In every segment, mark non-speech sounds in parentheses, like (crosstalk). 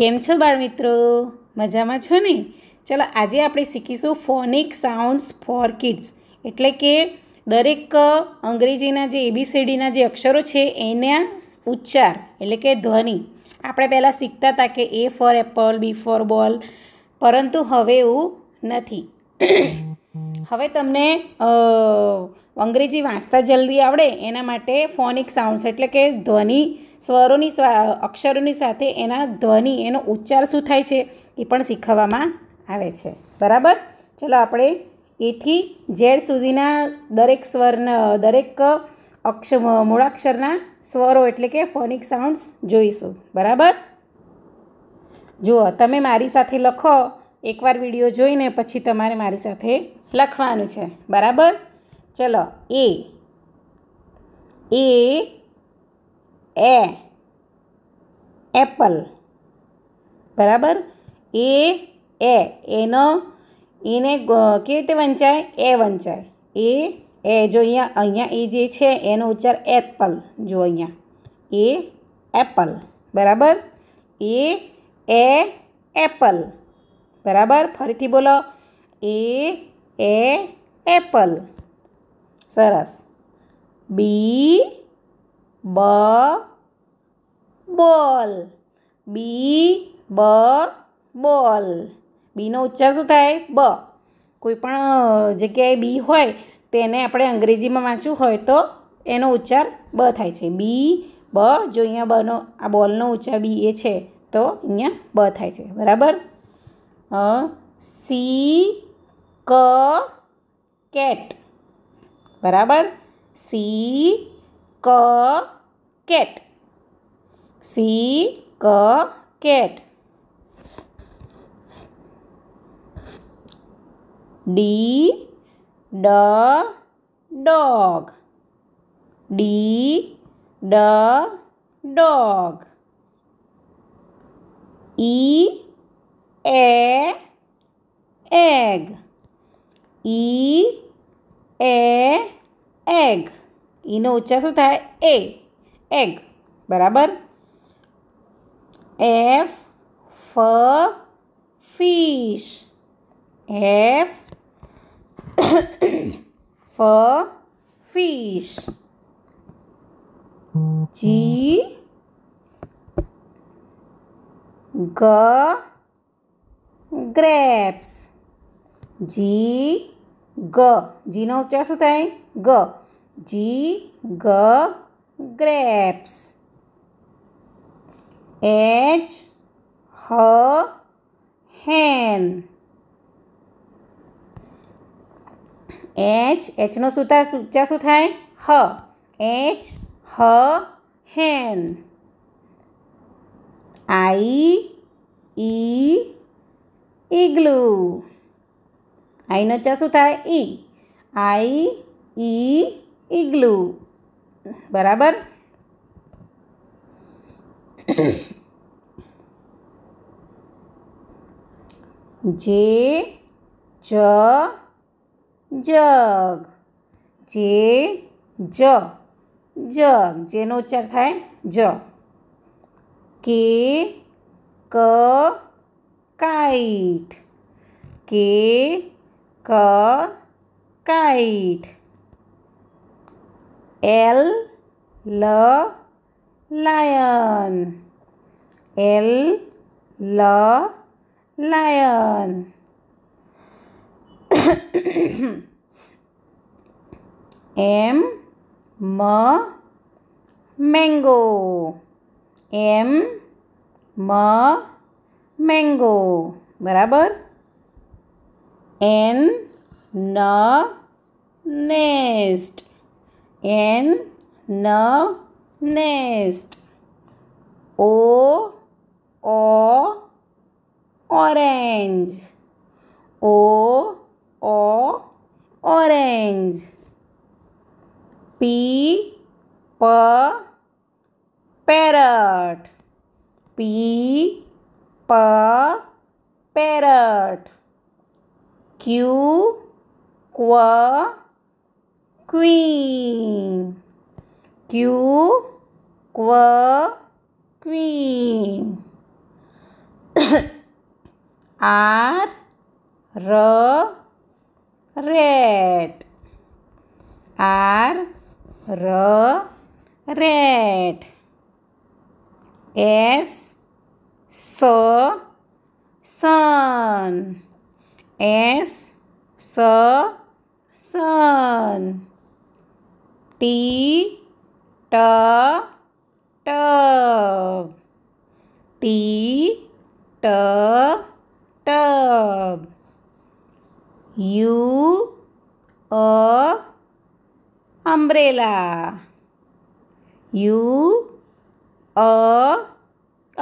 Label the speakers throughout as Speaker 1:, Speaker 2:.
Speaker 1: કેમ છો બાળ બાળમિત્રો મજામાં છો ને ચલો આજે આપણે શીખીશું ફોનિક સાઉન્ડ્સ ફોર કિડ્સ એટલે કે દરેક અંગ્રેજીના જે એબીસીડીના જે અક્ષરો છે એના ઉચ્ચાર એટલે કે ધ્વનિ આપણે પહેલાં શીખતા હતા કે A for apple B for ball પરંતુ હવે એવું નથી હવે તમને અંગ્રેજી વાંચતા જલ્દી આવડે એના માટે ફોનિક સાઉન્ડ્સ એટલે કે ધ્વનિ સ્વરોની અક્ષરોની સાથે એના ધ્વનિ એનો ઉચ્ચાર શું થાય છે એ પણ શીખવવામાં આવે છે બરાબર ચલો આપણે એથી ઝેડ સુધીના દરેક સ્વરના દરેક અક્ષ મૂળાક્ષરના સ્વરો એટલે કે ફોનિક સાઉન્ડ્સ જોઈશું બરાબર જુઓ તમે મારી સાથે લખો એકવાર વિડીયો જોઈને પછી તમારે મારી સાથે લખવાનું છે બરાબર ચલો એ એ એ એપલ બરાબર એ એ એનો એને કેવી રીતે વંચાય એ વંચાય એ એ જો અહીંયા અહીંયા એ જે છે એનો ઉચ્ચાર એપલ જો અહીંયા એ એપલ બરાબર એ એ એપલ બરાબર ફરીથી બોલો એ એ એપલ સરસ બી બ બોલ બી બ બોલ બીનો ઉચ્ચાર શું થાય બ કોઈ પણ જગ્યાએ બી હોય તેને આપણે અંગ્રેજીમાં વાંચવું હોય તો એનો ઉચ્ચાર બ થાય છે બી બ જો અહીંયા બનો આ બોલનો ઉચ્ચાર બી એ છે તો અહીંયા બ થાય છે બરાબર સી ક કેટ બરાબર સી ક કેટ सी क कैट डी ड डॉग डी ड dog E a egg e a egg ઈનો ઉચ્ચાસ શું થાય ए एग बराबर F for fish. F (coughs) for fish. G mm. G grapes. G G. G નો ઉચ્ચાર શું થાય G. G G grapes. H hen H H नो सूता सूचा शू थाय ह एच ह हेन आई ई ईग्लू आई नो चा शू थाय ई आई ई ईग्लू बराबर जे ज जग जे ज जग जेनो उच्चार थाय ज के क काइट के क काइट एल ल लायन एल ल लायन एम म मैंगो एम म मैंगो बराबर एन न नेस्ट एन न nest o o orange o o orange p p parrot p p parrot q q queen q qua queen (coughs) r r Red, r r rat s s sun s So, sun t t ट T ट tub u a umbrella u a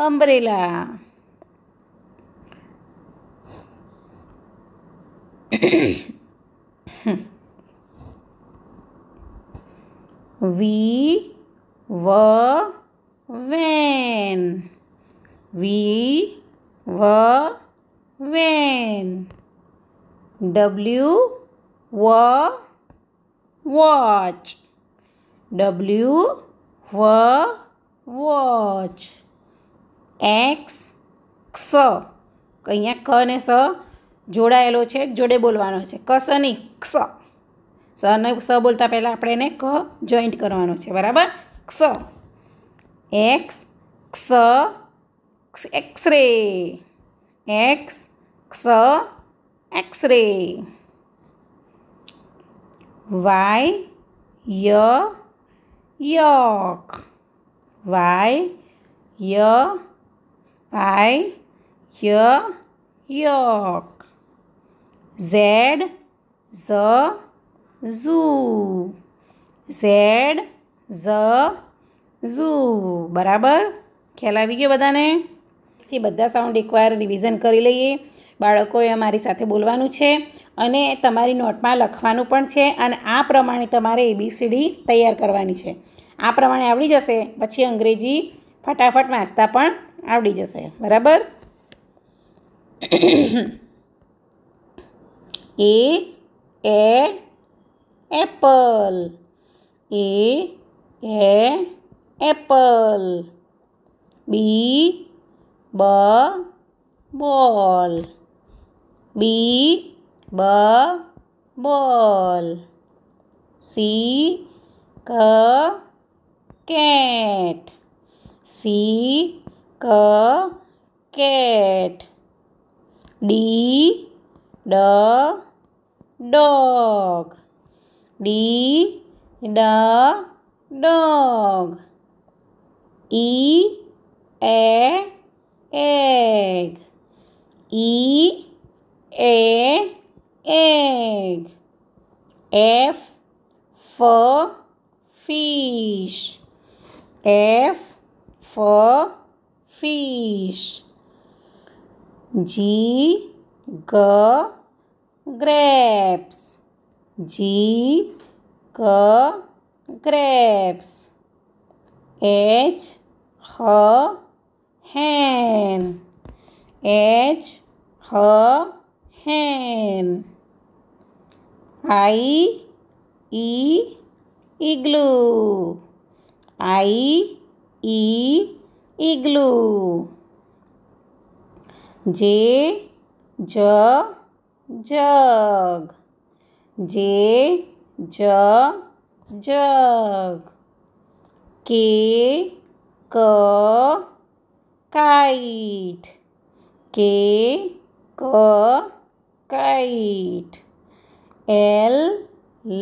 Speaker 1: umbrella We (coughs) were. Van V વ van W વ watch W વ watch X ક્ષ અહીંયા ક ને સ જોડાયેલો છે જોડે બોલવાનો છે કસ નહીં ક્ષ સ ને સ બોલતા પહેલાં આપણે એને ક જોઈન્ટ કરવાનો છે બરાબર ક્ષ X, X, X-ray. X, X, X-ray. Y, Y, York. Y, Y, Y, Y, York. Z, Z, Zoo. Z, Z, zoo બરાબર ખ્યાલ આવી ગયો બધાને પછી બધા સાઉન્ડ એકવાર રિવિઝન કરી લઈએ બાળકોએ અમારી સાથે બોલવાનું છે અને તમારી નોટમાં લખવાનું પણ છે અને આ પ્રમાણે તમારે એબીસીડી તૈયાર કરવાની છે આ પ્રમાણે આવડી જશે પછી અંગ્રેજી ફટાફટ વાંચતા પણ આવડી જશે બરાબર (coughs) એ એ એપલ એ એ એપલ બી બ બોલ બી બ બોલ સી ક કેટ સી ક કેટ ડી ડ dog d d dog E a egg. E a egg. F for fish. F for fish. G g grapes. G g grapes. H ह hen h h hen i e igloo i e igloo j j jug j j jug k K kite k k kite l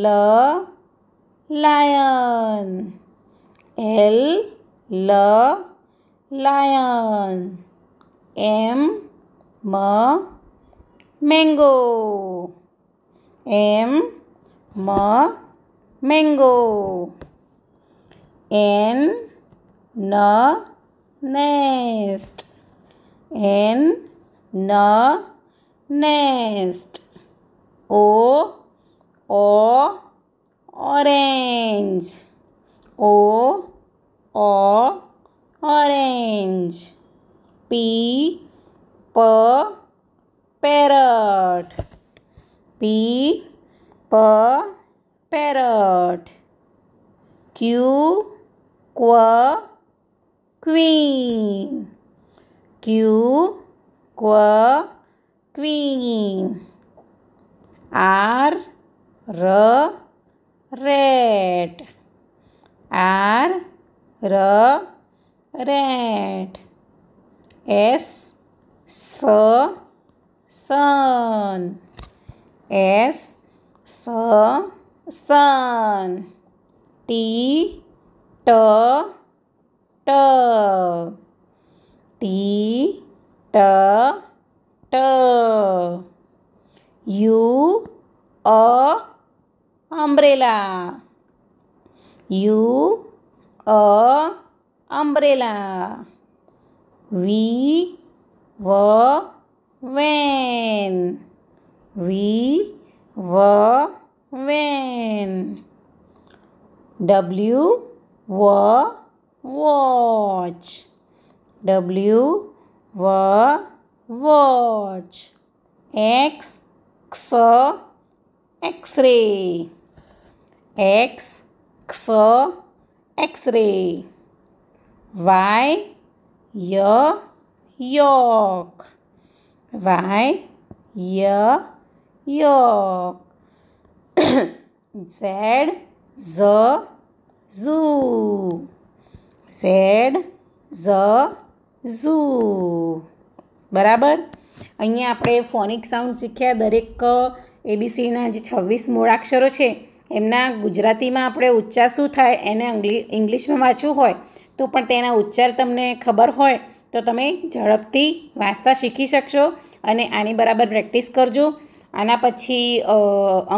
Speaker 1: l lion l l lion m m mango m m mango n no nest. N no nest. O O orange. O O orange. P P parrot. P P parrot. Q Q queen. Q, qu, queen. R, r, rat. R, r, rat. S, s, sun. S, s, sun. T, t, t t t t u a umbrella u a umbrella v v when v v when w w watch. W w watch. X x x-ray. X x x-ray. Y y york. Y y york. (coughs) Z z zoo. Z ઝ zoo બરાબર અહીંયા આપણે phonic sound શીખ્યા દરેક એબીસીના જે છવ્વીસ મૂળાક્ષરો છે એમના ગુજરાતીમાં આપણે ઉચ્ચાર શું થાય એને ઇંગ્લિશમાં વાંચવું હોય તો પણ તેના ઉચ્ચાર તમને ખબર હોય તો તમે ઝડપથી વાંચતા શીખી શકશો અને આની બરાબર પ્રેક્ટિસ કરજો આના પછી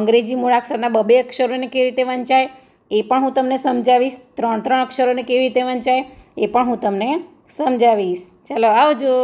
Speaker 1: અંગ્રેજી મૂળાક્ષરના બબે અક્ષરોને કેવી રીતે વંચાય એ પણ હું તમને સમજાવીશ ત્રણ ત્રણ અક્ષરોને કેવી રીતે વંચાય એ પણ હું તમને સમજાવીશ ચાલો આવજો